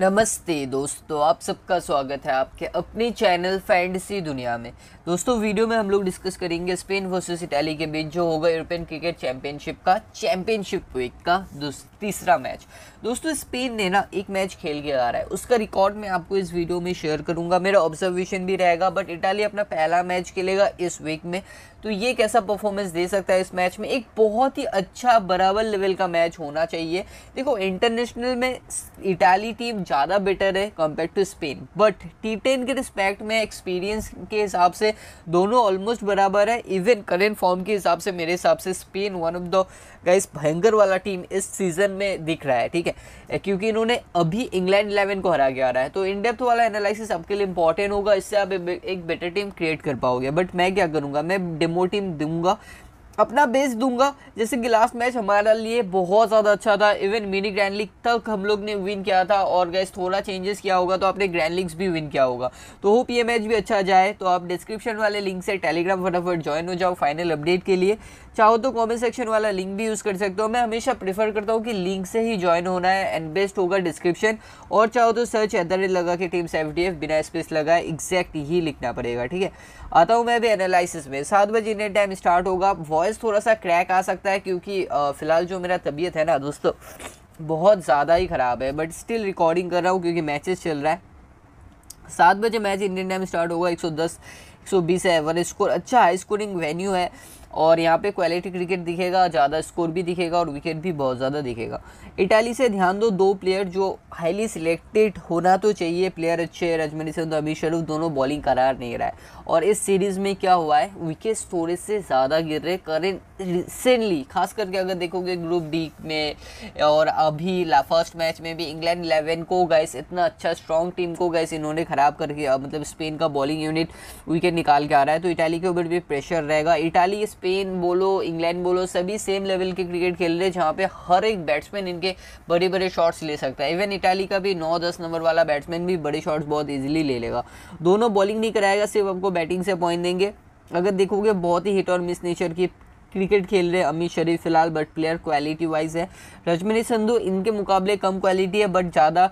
नमस्ते दोस्तों आप सबका स्वागत है आपके अपने चैनल फैंटेसी दुनिया में दोस्तों वीडियो में हम लोग डिस्कस करेंगे स्पेन वर्सेस इटली के बीच जो होगा यूरोपियन क्रिकेट चैंपियनशिप का चैंपियनशिप वीक का तीसरा मैच दोस्तों स्पेन ने ना एक मैच खेल के आ रहा है उसका रिकॉर्ड मैं आपको इस वीडियो में शेयर करूंगा मेरा ऑब्जर्वेशन भी रहेगा बट इटाली अपना पहला मैच खेलेगा इस वीक में तो ये कैसा परफॉर्मेंस दे सकता है इस मैच में एक बहुत ही अच्छा बराबर लेवल का मैच होना चाहिए देखो इंटरनेशनल में इटाली टीम ज़्यादा बेटर है compare to Spain but T ten के रिस्पेक्ट में एक्सपीरियंस के हिसाब से दोनों ऑलमोस्ट बराबर है इवन करेंट फॉर्म के हिसाब से मेरे हिसाब से Spain one of the guys भयंकर वाला टीम इस सीज़न में दिख रहा है ठीक है क्योंकि इन्होंने अभी इंग्लैंड इलेवन को हरा गया आ रहा है तो इन डेप्थ वाला एनालिसिस आपके लिए इंपॉर्टेंट होगा इससे आप एक बेटर टीम क्रिएट कर पाओगे बट मैं क्या करूँगा मैं डेमो टीम दूंगा अपना बेस दूंगा जैसे कि लास्ट मैच हमारे लिए बहुत ज़्यादा अच्छा था इवन मिनी ग्रैंड लीग तक हम लोग ने विन किया था और गैस थोड़ा चेंजेस किया होगा तो आपने ग्रैंड लीग्स भी विन किया होगा तो होप ये मैच भी अच्छा जाए तो आप डिस्क्रिप्शन वाले लिंक से टेलीग्राम फटाफट ज्वाइन हो जाओ फाइनल अपडेट के लिए चाहो तो कमेंट सेक्शन वाला लिंक भी यूज़ कर सकते हो मैं हमेशा प्रेफर करता हूँ कि लिंक से ही ज्वाइन होना है एंड बेस्ट होगा डिस्क्रिप्शन और चाहो तो सर्च एट लगा के टीम एफ डी एफ बिना स्पेस लगाए एग्जैक्ट ही लिखना पड़ेगा ठीक है आता हूँ मैं भी एनालिसिस में सात बजे इंडियन टाइम स्टार्ट होगा वॉइस थोड़ा सा क्रैक आ सकता है क्योंकि फ़िलहाल जो मेरा तबीयत है ना दोस्तों बहुत ज़्यादा ही ख़राब है बट स्टिल रिकॉर्डिंग कर रहा हूँ क्योंकि मैचेस चल रहा है सात बजे मैच इंडियन टाइम स्टार्ट होगा 110 120 है वन स्कोर अच्छा हाई स्कोरिंग वेन्यू है और यहाँ पे क्वालिटी क्रिकेट दिखेगा ज़्यादा स्कोर भी दिखेगा और विकेट भी बहुत ज़्यादा दिखेगा इटाली से ध्यान दो दो प्लेयर जो हाईली सिलेक्टेड होना तो चाहिए प्लेयर अच्छे रजमनी सिंह तो अभी शरूफ दोनों बॉलिंग करार नहीं रहा है और इस सीरीज़ में क्या हुआ है विकेट थोड़े से ज़्यादा गिर रहे करें रिसेंटली खास करके अगर देखोगे ग्रुप डी में और अभी फर्स्ट मैच में भी इंग्लैंड इलेवन को गैस इतना अच्छा स्ट्रॉन्ग टीम को गैस इन्होंने ख़राब करके मतलब स्पेन का बॉलिंग यूनिट विकेट निकाल के आ रहा है तो इटाली के ऊपर भी प्रेशर रहेगा इटाली इस स्पेन बोलो इंग्लैंड बोलो सभी सेम लेवल के क्रिकेट खेल रहे हैं जहाँ पे हर एक बैट्समैन इनके बड़े बड़े शॉट्स ले सकता है इवन इटाली का भी नौ दस नंबर वाला बैट्समैन भी बड़े शॉट्स बहुत ईजिली ले लेगा दोनों बॉलिंग नहीं कराएगा सिर्फ आपको बैटिंग से पॉइंट देंगे अगर देखोगे बहुत ही हिट और मिस नेचर की क्रिकेट खेल रहे अमित शरीफ फिलहाल बट प्लेयर क्वालिटी वाइज है रजमिनी संधू इनके मुकाबले कम क्वालिटी है बट ज़्यादा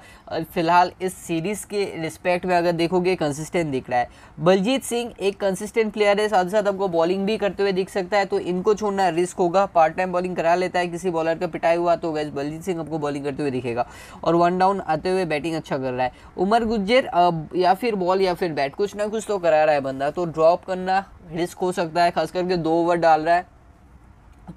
फिलहाल इस सीरीज़ के रिस्पेक्ट में अगर देखोगे कंसिस्टेंट दिख रहा है बलजीत सिंह एक कंसिस्टेंट प्लेयर है साथ ही साथ आपको बॉलिंग भी करते हुए दिख सकता है तो इनको छोड़ना रिस्क होगा पार्ट टाइम बॉलिंग करा लेता है किसी बॉलर का पिटाई हुआ तो वैसे बलजीत सिंह आपको बॉलिंग करते हुए दिखेगा और वन डाउन आते हुए बैटिंग अच्छा कर रहा है उमर गुज्जर या फिर बॉल या फिर बैट कुछ ना कुछ तो करा रहा है बंदा तो ड्रॉप करना रिस्क हो सकता है खास करके दो ओवर डाल रहा है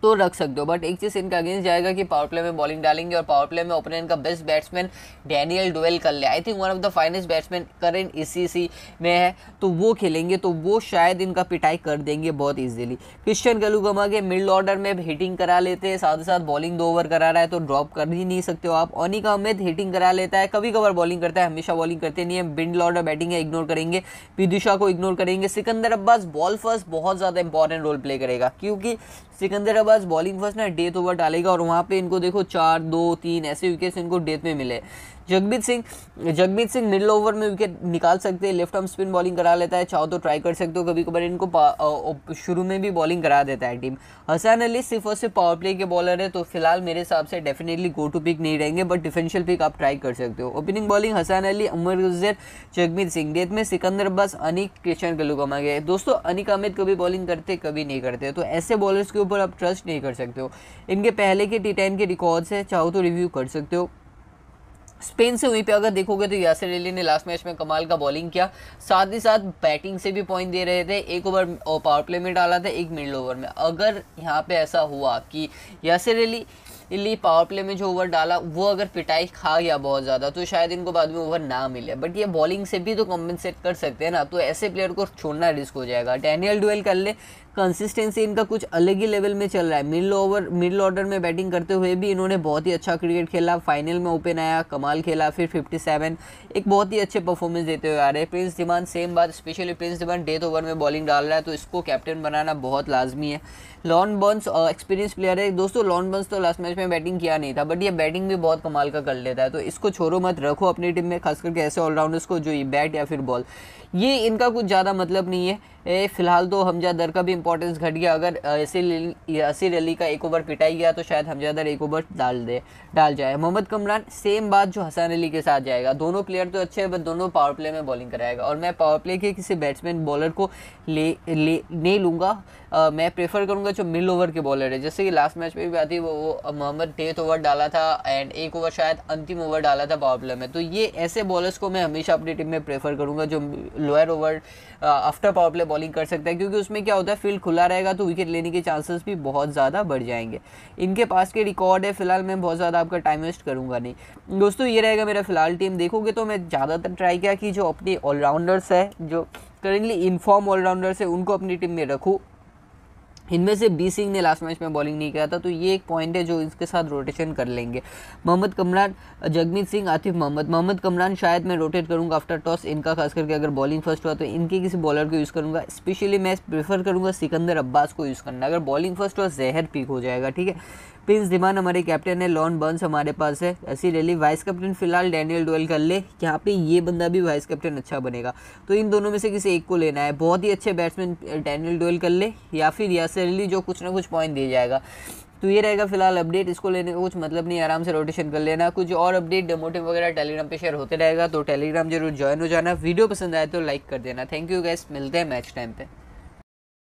तो रख सकते हो बट एक चीज़ इनका अगेंस्ट जाएगा कि पावर प्ले में बॉलिंग डालेंगे और पावर प्ले में ओपनर का बेस्ट बैट्समैन डैनियल डोवेल कर ले I think one of the finest batsman current इसी में है तो वो खेलेंगे तो वो शायद इनका पिटाई कर देंगे बहुत ईजिली क्रिश्चियन गलूगमा के मिडल ऑर्डर में हिटिंग करा लेते हैं साथ ही साथ बॉलिंग दो ओवर करा रहा है तो ड्रॉप कर ही नहीं सकते हो आप ऑनिका अहमद हिटिंग करा लेता है कभी कभार बॉलिंग करता है हमेशा बॉलिंग करते नहीं है मिडिल ऑर्डर बैटिंग है इग्नोर करेंगे पीदुषा को इग्नोर करेंगे सिकंदर अब्बास बॉल फर्स्ट बहुत ज़्यादा इंपॉर्टेंट रोल प्ले करेगा क्योंकि सिकंदर हैदराबाद बॉलिंग फर्स्ट ना डेथ ओवर डालेगा और वहाँ पे इनको देखो चार दो तीन ऐसे विकेट्स इनको डेथ में मिले जगमीत सिंह जगमीत सिंह मिडल ओवर में विकेट निकाल सकते हैं लेफ्ट आर्म स्पिन बॉलिंग करा लेता है चाहो तो ट्राई कर सकते हो कभी कभार इनको शुरू में भी बॉलिंग करा देता है टीम हसन अली सिर्फ और सिर्फ पावर प्ले के बॉलर है तो फिलहाल मेरे हिसाब से डेफिनेटली गो टू पिक नहीं रहेंगे बट डिफेंशियल पिक आप ट्राई कर सकते हो opening bowling Hasan Ali Umar Gujar Jagmeet Singh death में सिकंदर बस अनिक क्रिश्चन गलू कमा गए दोस्तों अनिक अमित कभी बॉलिंग करते कभी नहीं करते तो ऐसे बॉलर्स के ऊपर आप ट्रस्ट नहीं कर सकते हो इनके पहले के टी टेन के रिकॉर्ड्स हैं चाहो तो रिव्यू कर सकते हो स्पेन से हुई पे अगर देखोगे तो यासिर अली ने लास्ट मैच में कमाल का बॉलिंग किया साथ ही साथ बैटिंग से भी पॉइंट दे रहे थे एक ओवर पावर प्ले में डाला था एक मिडल ओवर में अगर यहाँ पे ऐसा हुआ कि यासिर अली इली पावर प्ले में जो ओवर डाला वो अगर पिटाई खा गया बहुत ज़्यादा तो शायद इनको बाद में ओवर ना मिले बट ये बॉलिंग से भी तो कॉम्पेंसेट कर सकते हैं ना तो ऐसे प्लेयर को छोड़ना रिस्क हो जाएगा डैनियल डुएल कर ले कंसिस्टेंसी इनका कुछ अलग ही लेवल में चल रहा है मिडिल ओवर मिडिल ऑर्डर में बैटिंग करते हुए भी इन्होंने बहुत ही अच्छा क्रिकेट खेला फाइनल में ओपन आया कमाल खेला फिर 57 एक बहुत ही अच्छे परफॉर्मेंस देते हुए आ रहे प्रिंस धीमान सेम बात specially Prince Dhiman death over में बॉलिंग डाल रहा है तो इसको कैप्टन बनाना बहुत लाजमी है लॉन बर्न्स एक्सपीरियंस प्लेयर है दोस्तों लॉन बर्न्स तो लास्ट मैच में बैटिंग किया नहीं था बट ये बैटिंग भी बहुत कमाल का कर लेता है तो इसको छोड़ो मत रखो अपनी टीम में खास करके ऐसे ऑलराउंडर्स को जो ये बैट या फिर बॉल ये इनका कुछ ज़्यादा मतलब नहीं है फिलहाल तो हमजा दर का भी इंपॉर्टेंस घट गया अगर असिर अली का एक ओवर पिटाई गया तो शायद हमजादर एक ओवर डाल दे डाल जाए मोहम्मद कमरान सेम बात जो हसन अली के साथ जाएगा दोनों प्लेयर तो अच्छे हैं बट दोनों पावर प्ले में बॉलिंग कराएगा और मैं पावर प्ले के किसी बैट्समैन बॉलर को ले ले नहीं लूँगा मैं प्रेफर करूँगा जो मिल ओवर के बॉलर है जैसे कि लास्ट मैच में भी आती है वो, वो मोहम्मद टेथ ओवर डाला था एंड एक ओवर शायद अंतिम ओवर डाला था पावर प्ले में तो ये ऐसे बॉलर्स को मैं हमेशा अपनी टीम में प्रेफर करूँगा जो lower over after power play bowling कर सकता है क्योंकि उसमें क्या होता है फील्ड फील्ड खुला रहेगा तो विकेट लेने के चांसेस भी बहुत ज़्यादा बढ़ जाएंगे इनके पास के रिकॉर्ड है फिलहाल मैं बहुत ज़्यादा आपका टाइम वेस्ट करूँगा नहीं दोस्तों ये रहेगा मेरा फिलहाल टीम देखोगे तो मैं ज़्यादातर ट्राई किया कि जो अपने ऑलराउंडर्स है जो करेंटली इनफॉर्म ऑलराउंडर्स है उनको अपनी टीम में रखूँ इनमें से बी सिंह ने लास्ट मैच में बॉलिंग नहीं किया था तो ये एक पॉइंट है जो इसके साथ रोटेशन कर लेंगे मोहम्मद कमरान जगमीत सिंह आतिफ मोहम्मद मोहम्मद कमरान शायद मैं रोटेट करूंगा आफ्टर टॉस इनका खास करके अगर बॉलिंग फर्स्ट हुआ तो इनके किसी बॉलर को यूज़ करूंगा स्पेशली मैं प्रेफर करूंगा सिकंदर अब्बास को यूज़ करना अगर बॉलिंग फर्स्ट हुआ जहर पिक हो जाएगा ठीक है प्रिंस धीमान हमारे कैप्टन है लॉन बर्न्स हमारे पास है ऐसी रैली वाइस कैप्टन फिलहाल डैनियल डोल कर ले यहाँ पे ये बंदा भी वाइस कैप्टन अच्छा बनेगा तो इन दोनों में से किसी एक को लेना है बहुत ही अच्छे बैट्समैन डैनियल डोल कर ले या फिर या नेसेसरीली जो कुछ ना कुछ पॉइंट दिया जाएगा तो ये रहेगा फिलहाल अपडेट इसको लेने का कुछ मतलब नहीं आराम से रोटेशन कर लेना कुछ और अपडेट डेमोटिव वगैरह टेलीग्राम पे शेयर होते रहेगा तो टेलीग्राम जरूर ज्वाइन हो जाना वीडियो पसंद आए तो लाइक कर देना थैंक यू गैस मिलते हैं मैच टाइम पर